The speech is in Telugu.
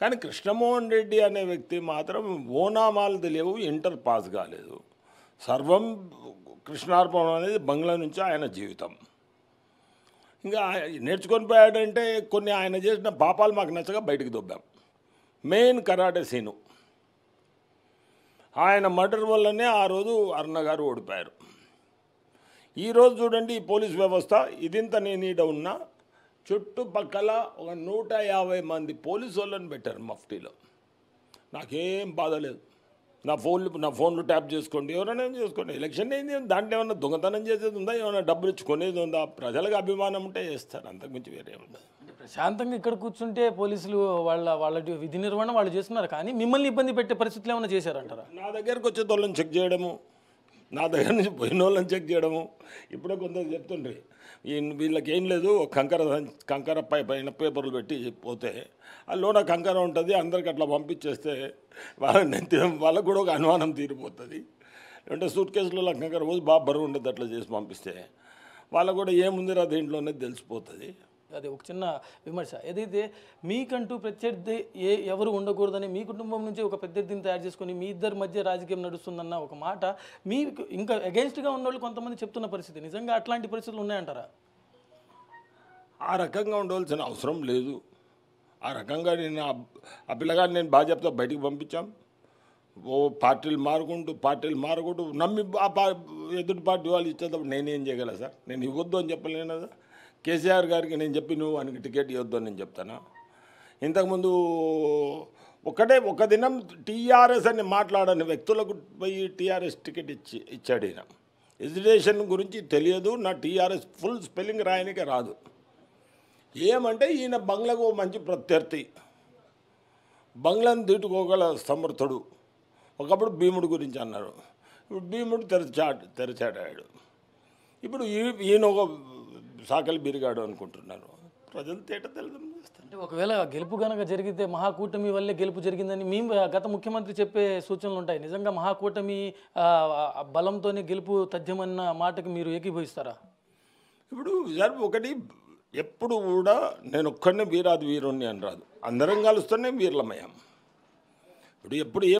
కానీ కృష్ణమోహన్ రెడ్డి అనే వ్యక్తి మాత్రం ఓనామాలు తెలియవు ఇంటర్ పాస్ కాలేదు సర్వం కృష్ణార్పణం అనేది బంగ్లా నుంచి ఆయన జీవితం ఇంకా నేర్చుకొని పోయాడంటే కొన్ని ఆయన చేసిన పాపాలు మాకు నచ్చగా బయటకు దొబ్బాం మెయిన్ కరాటే సీను ఆయన మర్డర్ వల్లనే ఆ రోజు అరుణ గారు ఓడిపోయారు ఈరోజు చూడండి ఈ పోలీస్ వ్యవస్థ ఇదింత నేను ఈడ ఉన్నా చుట్టుపక్కల ఒక నూట యాభై మంది పోలీసు వాళ్ళని పెట్టారు మఫ్టీలో నాకేం బాధ లేదు నా ఫోన్లు నా ఫోన్లు ట్యాప్ చేసుకోండి ఎవరైనా ఏం చేసుకోండి ఎలక్షన్ ఏంది దాంట్లో ఏమైనా దొంగతనం చేసేది ఉందా ఏమైనా డబ్బులు ఇచ్చుకునేది ఉందా ప్రజలకు అభిమానం ఉంటే చేస్తారు అంతకుమించి వేరే ఉండదు ప్రశాంతంగా ఇక్కడ కూర్చుంటే పోలీసులు వాళ్ళ వాళ్ళ విధి నిర్వహణ వాళ్ళు చేస్తున్నారు కానీ మిమ్మల్ని ఇబ్బంది పెట్టే పరిస్థితులు ఏమైనా చేశారంటారా నా దగ్గరకు వచ్చే తోళ్ళని చెక్ చేయడము నా దగ్గర నుంచి పోయిన వాళ్ళని చెక్ చేయడము ఇప్పుడే కొంత చెప్తుండ్రి వీళ్ళకి ఏం లేదు కంకర కంకర పై పైన పేపర్లు పెట్టి పోతే ఆ లోన కంకర ఉంటుంది అందరికి అట్లా పంపించేస్తే వాళ్ళని వాళ్ళకు కూడా ఒక అనుమానం తీరిపోతుంది అంటే సూట్ కేసులలో కంకర పోసి బాగా బరువు ఉండదు అట్లా చేసి పంపిస్తే వాళ్ళకు కూడా ఏముందిరా దీంట్లోనే తెలిసిపోతుంది అది ఒక చిన్న విమర్శ ఏదైతే మీకంటూ ప్రత్యర్థి ఏ ఎవరు ఉండకూడదని మీ కుటుంబం నుంచి ఒక ప్రత్యర్థిని తయారు చేసుకుని మీ ఇద్దరి మధ్య రాజకీయం నడుస్తుందన్న ఒక మాట మీకు ఇంకా అగెన్స్ట్గా వాళ్ళు కొంతమంది చెప్తున్న పరిస్థితి నిజంగా అట్లాంటి పరిస్థితులు ఉన్నాయంటారా ఆ రకంగా ఉండవలసిన అవసరం లేదు ఆ రకంగా నేను ఆ పిల్లగాడిని నేను భాజపతో చెప్తా బయటికి పంపించాం ఓ పార్టీలు మారుకుంటూ పార్టీలు మారుకుంటూ నమ్మి ఆ పా ఎదుటి పార్టీ వాళ్ళు ఇచ్చేటప్పుడు నేనేం చేయగల సార్ నేను ఇవ్వద్దు అని చెప్పలేను కదా కేసీఆర్ గారికి నేను చెప్పి నువ్వు ఆయనకి టికెట్ ఇవ్వద్దు అని నేను చెప్తాను ఇంతకుముందు ఒకటే ఒక దినం టీఆర్ఎస్ అని మాట్లాడని వ్యక్తులకు పోయి టీఆర్ఎస్ టికెట్ ఇచ్చి ఇచ్చాడు ఈయన ఎడ్యుకేషన్ గురించి తెలియదు నా టీఆర్ఎస్ ఫుల్ స్పెల్లింగ్ రాయనికే రాదు ఏమంటే ఈయన బంగ్లాకు మంచి ప్రత్యర్థి బంగ్లాను దీటుకోగల సమర్థుడు ఒకప్పుడు భీముడు గురించి అన్నారు ఇప్పుడు భీముడు తెరచా తెరచాడాడు ఇప్పుడు ఈయన ఒక సాకలి బిరిగాడు అనుకుంటున్నారు ప్రజలు తేట తెలదం ఒకవేళ గెలుపు కనుక జరిగితే మహాకూటమి వల్లే గెలుపు జరిగిందని మేము గత ముఖ్యమంత్రి చెప్పే సూచనలు ఉంటాయి నిజంగా మహాకూటమి బలంతోనే గెలుపు తథ్యమన్న మాటకి మీరు ఏకీభవిస్తారా ఇప్పుడు ఒకటి ఎప్పుడు కూడా నేను ఒక్కడినే వీరాది వీరుణ్ణి అని రాదు అందరం కలుస్తూనే వీర్లమయ్యాం ఇప్పుడు ఎప్పుడు